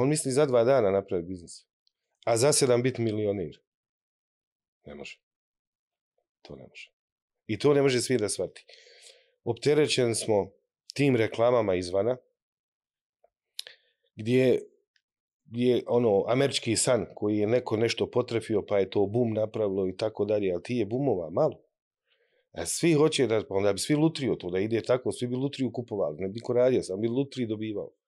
On misli za dva dana napravi biznis. A za sedam biti milionir. Ne može. To ne može. I to ne može svi da shvati. Opterećen smo tim reklamama izvana, gdje je ono američki san koji je neko nešto potrefio pa je to bum napravilo i tako dalje, ali ti je bumova malo. A e, svi hoće da, pa onda bi svi lutriju to, da ide tako, svi bi lutriju kupovali, ne bi niko radio, sam bi lutriju dobivao.